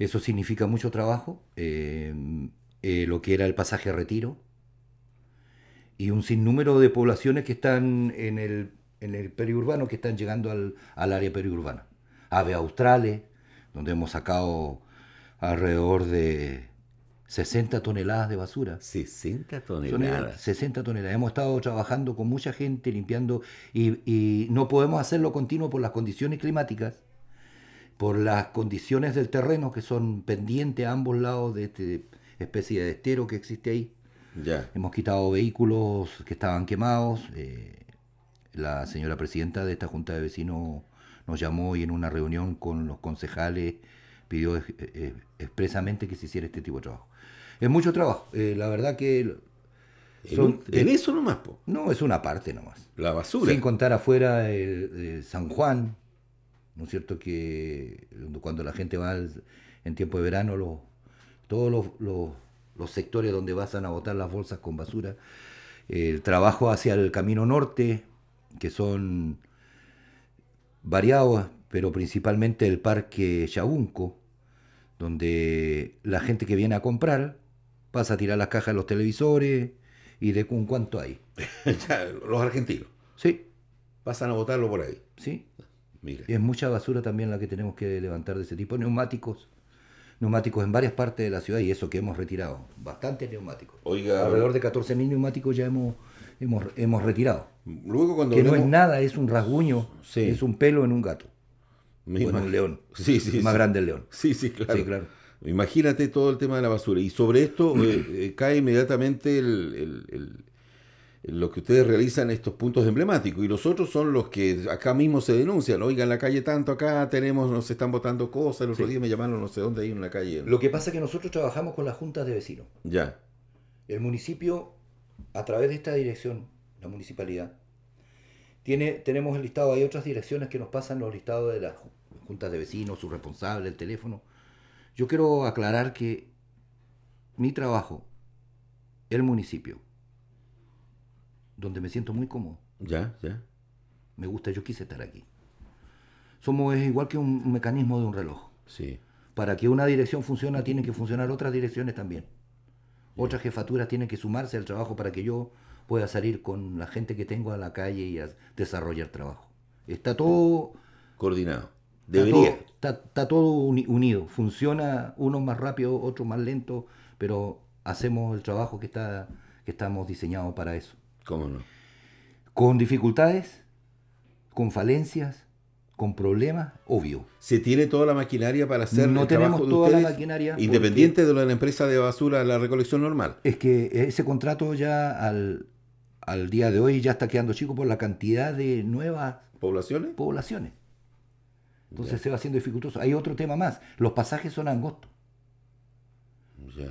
Eso significa mucho trabajo, em, eh, lo que era el pasaje a retiro, y un sinnúmero de poblaciones que están en el, periurbano, que están llegando al, área periurbana. Ave Australes, donde hemos sacado alrededor de 60 toneladas de basura. 60 toneladas. 60 toneladas. Hemos estado trabajando con mucha gente, limpiando, y no podemos hacerlo continuo por las condiciones climáticas por las condiciones del terreno que son pendientes a ambos lados de esta especie de estero que existe ahí. Ya. Hemos quitado vehículos que estaban quemados. Eh, la señora presidenta de esta Junta de Vecinos nos llamó y en una reunión con los concejales pidió eh, eh, expresamente que se hiciera este tipo de trabajo. Es mucho trabajo. la verdad que en, eso nomás, No, es una parte nomás. La basura. Sin contar afuera San Juan, ¿no es cierto? Que eh, cuando la gente va en tiempo de verano, todos los, sectores donde pasan a botar las bolsas con basura, el trabajo hacia el camino norte, que son variados, pero principalmente el parque Chabunco, donde la gente que viene a comprar pasa a tirar las cajas de los televisores y de un cuánto hay. los argentinos. Sí. Pasan a votarlo por ahí. Sí. Y es mucha basura también la que tenemos que levantar de ese tipo. Neumáticos, neumáticos en varias partes de la ciudad y eso que hemos retirado. Bastantes neumáticos. Alrededor de 14.000 neumáticos ya hemos, hemos, retirado. Luego cuando que no es nada, es un rasguño, es un pelo en un gato. Me o un león. Sí, sí. Más grande el león. Sí, sí, claro. Imagínate todo el tema de la basura. Y sobre esto eh, eh, cae inmediatamente el lo que ustedes realizan estos puntos emblemáticos y los otros son los que acá mismo se denuncian, oigan la calle tanto acá tenemos, nos están votando cosas, el otro día me llamaron no sé dónde ahí en la calle. Lo que pasa es que nosotros trabajamos con las juntas de vecinos. Ya. El municipio, a través de esta dirección, la municipalidad, tiene, tenemos el listado, hay otras direcciones que nos pasan los listados de las juntas de vecinos, su responsable, el teléfono. Yo quiero aclarar que mi trabajo, el municipio, donde me siento muy cómodo. Ya, ya. Me gusta, yo quise estar aquí. Somos es igual que un, mecanismo de un reloj. Sí. Para que una dirección funcione, tienen que funcionar otras direcciones también. Otras jefaturas tienen que sumarse al trabajo para que yo pueda salir con la gente que tengo a la calle y desarrollar trabajo. Está todo... Coordinado. Debería. Está, todo, unido. Funciona uno más rápido, otro más lento, pero hacemos el trabajo que, está, que estamos diseñados para eso. ¿Cómo no? Con dificultades, con falencias, con problemas, obvio. ¿Se tiene toda la maquinaria para hacer no el trabajo toda la maquinaria independiente de la empresa de basura, la recolección normal? Es que ese contrato ya al, día de hoy ya está quedando chico por la cantidad de nuevas poblaciones. poblaciones. Entonces se va haciendo dificultoso. Hay otro tema más, los pasajes son angostos. Pues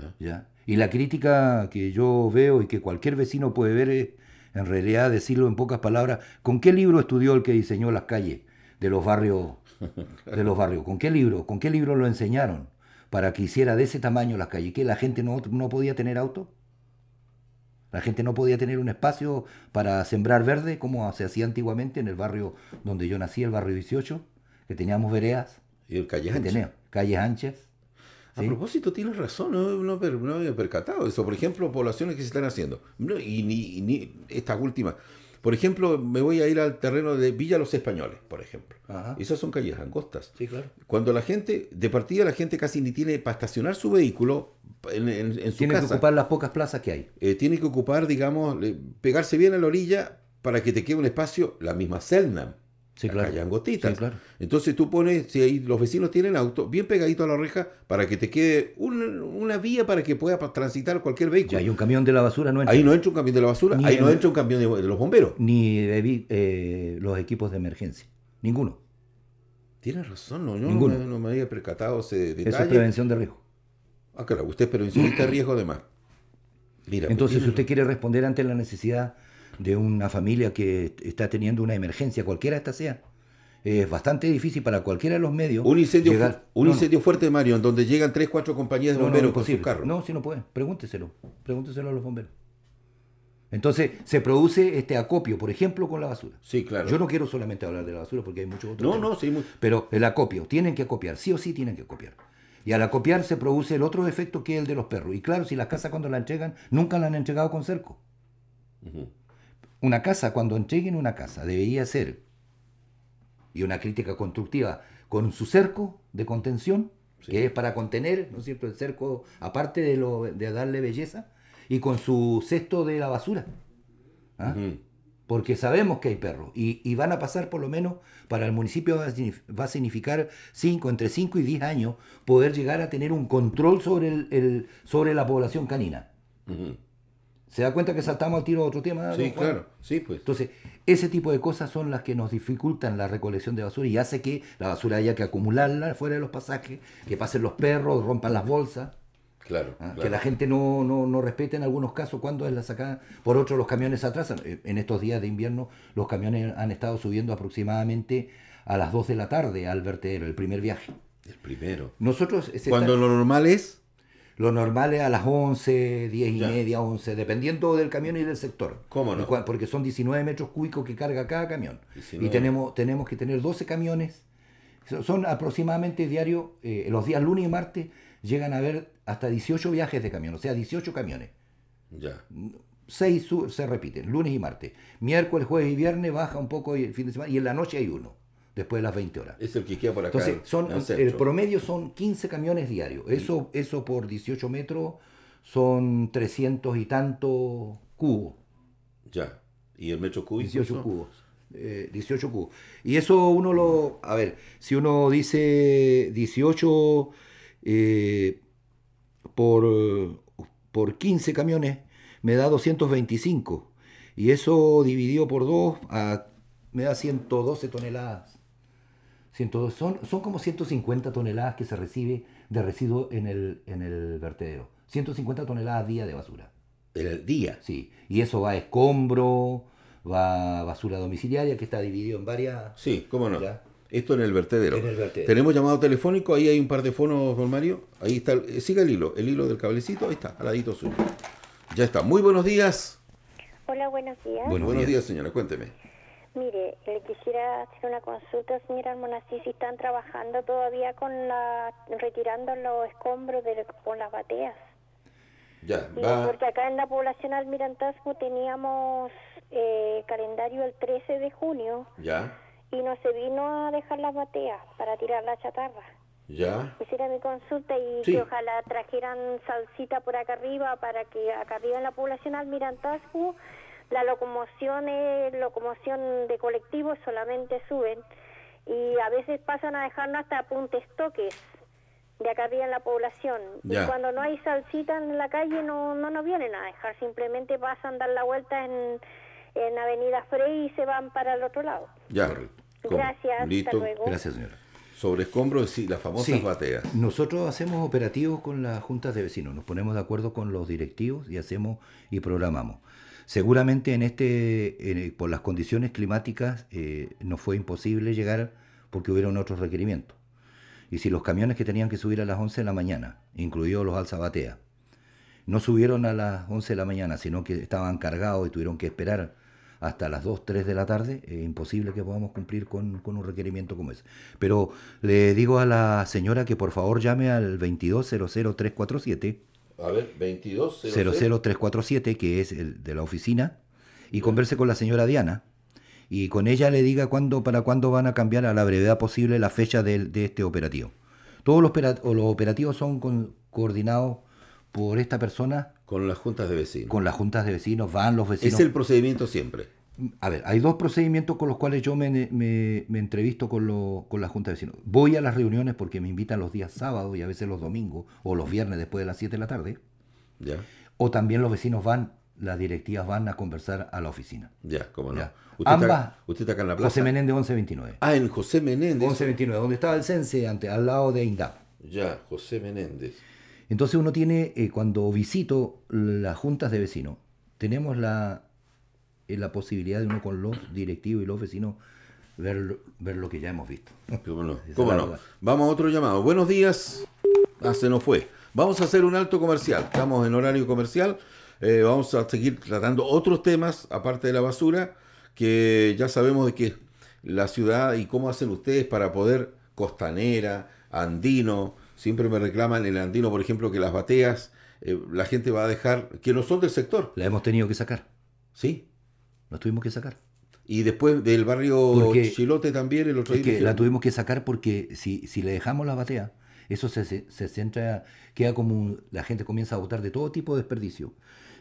y la crítica que yo veo y que cualquier vecino puede ver es, en realidad, decirlo en pocas palabras, ¿con qué libro estudió el que diseñó las calles de los barrios? De los barrios? ¿Con qué libro? ¿Con qué libro lo enseñaron para que hiciera de ese tamaño las calles? ¿Que la gente no, podía tener auto? La gente no podía tener un espacio para sembrar verde como se hacía antiguamente en el barrio donde yo nací, el barrio 18, que teníamos veredas. Y el calle Calles anchas. A propósito, tienes razón, no, no, había percatado eso. Por ejemplo, poblaciones que se están haciendo. y ni, ni estas últimas. Por ejemplo, me voy a ir al terreno de Villa Los Españoles, por ejemplo. Ajá. Esas son calles angostas. Sí, claro. Cuando la gente, de partida la gente casi ni tiene para estacionar su vehículo en, en, su casa. Tiene que ocupar las pocas plazas que hay. Eh, tiene que ocupar, digamos, pegarse bien a la orilla para que te quede un espacio, la misma Selnam Sí, claro. gotitas. Entonces tú pones, si ahí los vecinos tienen auto, bien pegadito a la reja para que te quede una vía para que pueda transitar cualquier vehículo. Ya, hay un camión de la basura, no entra. Ahí no entra un camión de la basura, ahí no entra un camión de, los bomberos. Ni eh, eh, los equipos de emergencia. Ninguno. Tienes razón, no, Ninguno. No, me había percatado ese detalle. Eso es prevención de riesgo. Ah, claro, usted es prevención de riesgo además. Mira, Entonces, si usted quiere responder ante la necesidad de una familia que está teniendo una emergencia, cualquiera esta sea. Es bastante difícil para cualquiera de los medios. Un incendio, un incendio fuerte, Mario, en donde llegan tres, cuatro compañías de bomberos no, con sus No, si no pueden, Pregúnteselo. Pregúnteselo a los bomberos. Entonces se produce este acopio, por ejemplo, con la basura. Sí, claro. Yo no quiero solamente hablar de la basura porque hay muchos otros. No, no, sí. Pero el acopio, tienen que acopiar, sí o sí tienen que acopiar. Y al acopiar se produce el otro efecto que es el de los perros. Y claro, si las casas cuando la entregan, nunca la han entregado con cerco. Una casa, cuando entreguen una casa, debería ser, y una crítica constructiva, con su cerco de contención, que es para contener, ¿no es cierto?, el cerco, aparte de, darle belleza, y con su cesto de la basura. ¿ah? Porque sabemos que hay perros y, van a pasar por lo menos, para el municipio va a, significar cinco, entre 5 y 10 años, poder llegar a tener un control sobre, el, sobre la población canina. ¿Se da cuenta que saltamos al tiro a otro tema? Sí, claro, sí, pues. Entonces, ese tipo de cosas son las que nos dificultan la recolección de basura y hace que la basura haya que acumularla fuera de los pasajes, que pasen los perros, rompan las bolsas. Claro, ah, Que la gente no, no, no respete en algunos casos cuando es la sacada. Por otro, los camiones atrasan. Eh, en estos días de invierno, los camiones han estado subiendo aproximadamente a las 2 de la tarde al vertedero, el primer viaje. El primero. Nosotros. Cuando lo normal es. Lo normal es a las 11, 10 y media, 11, dependiendo del camión y del sector. ¿Cómo no? Porque son 19 metros cúbicos que carga cada camión. Y tenemos, tenemos que tener 12 camiones. Son aproximadamente diarios, eh, los días lunes y martes llegan a haber hasta 18 viajes de camión, o sea, 18 camiones. Ya. 6 se repiten, lunes y martes. Miércoles, jueves y viernes baja un poco el fin de semana y en la noche hay uno después de las 20 horas. Es el que queda por acá. Entonces, el promedio son 15 camiones diarios. Eso, eso por 18 metros son 300 y tanto cubos. Ya. ¿Y el metro cubo? 18 cubos. 18 eh, cubos. Y eso uno lo. A ver, si uno dice 18 eh, por, por 15 camiones, me da 225. Y eso dividido por 2 me da 112 toneladas son, son como 150 toneladas que se recibe de residuo en el, en el vertedero. 150 toneladas día de basura. ¿El día? Sí. Y eso va a escombro, va a basura domiciliaria, que está dividido en varias. Sí, cómo no. Esto en el vertedero. Tenemos llamado telefónico, ahí hay un par de fonos, don Mario. Ahí está, eh, siga el hilo, el hilo del cablecito, ahí está, al ladito suyo. Ya está. Muy buenos días. Hola, buenos días. Buenos, días, señora, cuénteme. Mire, le quisiera hacer una consulta, señora Almonacid, si están trabajando todavía con la, retirando los escombros con las bateas. Ya, Porque acá en la población Almirantazgo teníamos eh, calendario el 13 de junio. Ya. Y no se vino a dejar las bateas para tirar la chatarra. Ya. Quisiera mi consulta y que ojalá trajeran salsita por acá arriba para que acá arriba en la población Almirantazgo la locomoción locomoción de colectivos, solamente suben y a veces pasan a dejarnos hasta puntes toques de acá arriba en la población. Y cuando no hay salsita en la calle no, no nos vienen a dejar, simplemente pasan a dar la vuelta en, Avenida Frey y se van para el otro lado. Ya, Gracias, hasta luego. Gracias, señora. Sobre escombros, sí, las famosas bateas. Nosotros hacemos operativos con las juntas de vecinos, nos ponemos de acuerdo con los directivos y hacemos y programamos. Seguramente en este, por las condiciones climáticas eh, no fue imposible llegar porque hubieron otros requerimientos. Y si los camiones que tenían que subir a las 11 de la mañana, incluidos los alzabatea, no subieron a las 11 de la mañana, sino que estaban cargados y tuvieron que esperar hasta las 2, 3 de la tarde, es imposible que podamos cumplir con, un requerimiento como ese. Pero le digo a la señora que por favor llame al 2200347, a ver, 2200347, que es el de la oficina, y converse con la señora Diana y con ella le diga cuándo, para cuándo van a cambiar a la brevedad posible la fecha de, de este operativo. Todos los, operativos son coordinados por esta persona. Con las juntas de vecinos. Con las juntas de vecinos, van los vecinos. Es el procedimiento siempre a ver, hay dos procedimientos con los cuales yo me, entrevisto con, con, la Junta de Vecinos. Voy a las reuniones porque me invitan los días sábados y a veces los domingos o los viernes después de las 7 de la tarde. Ya. O también los vecinos van, las directivas van a conversar a la oficina. Ya, cómo no. Usted Ambas. Está, usted está acá en la plaza. José Menéndez 1129. Ah, en José Menéndez. 1129, donde estaba el CENSE Ante, al lado de INDAP. Ya, José Menéndez. Entonces uno tiene, eh, cuando visito las juntas de vecinos, tenemos la, la posibilidad de uno con los directivos y los vecinos ver, ver lo que ya hemos visto. ¿Cómo no? Vamos a otro llamado. Buenos días. hace ah, se nos fue. Vamos a hacer un alto comercial. Estamos en horario comercial. Eh, vamos a seguir tratando otros temas, aparte de la basura, que ya sabemos de que la ciudad y cómo hacen ustedes para poder costanera, andino. Siempre me reclaman el andino, por ejemplo, que las bateas eh, la gente va a dejar, que no son del sector. La hemos tenido que sacar. Sí, la tuvimos que sacar. Y después del barrio Chilote también, el otro Que la tuvimos que sacar porque si, si le dejamos la batea, eso se, centra, queda como la gente comienza a botar de todo tipo de desperdicio.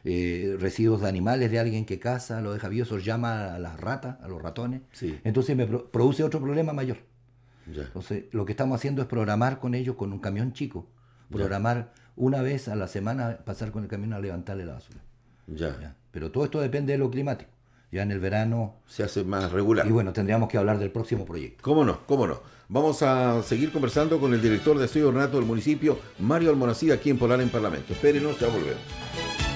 Eh, residuos de animales de alguien que caza, lo deja vivo, eso llama a las ratas, a los ratones. Entonces me produce otro problema mayor. Entonces lo que estamos haciendo es programar con ellos con un camión chico. Programar una vez a la semana, pasar con el camión a levantarle la basura. Pero todo esto depende de lo climático ya en el verano. Se hace más regular. Y bueno, tendríamos que hablar del próximo proyecto. ¿Cómo no? ¿Cómo no? Vamos a seguir conversando con el director de estudio ornato del municipio, Mario Almonacid, aquí en Polar en Parlamento. Espérenos, ya volvemos.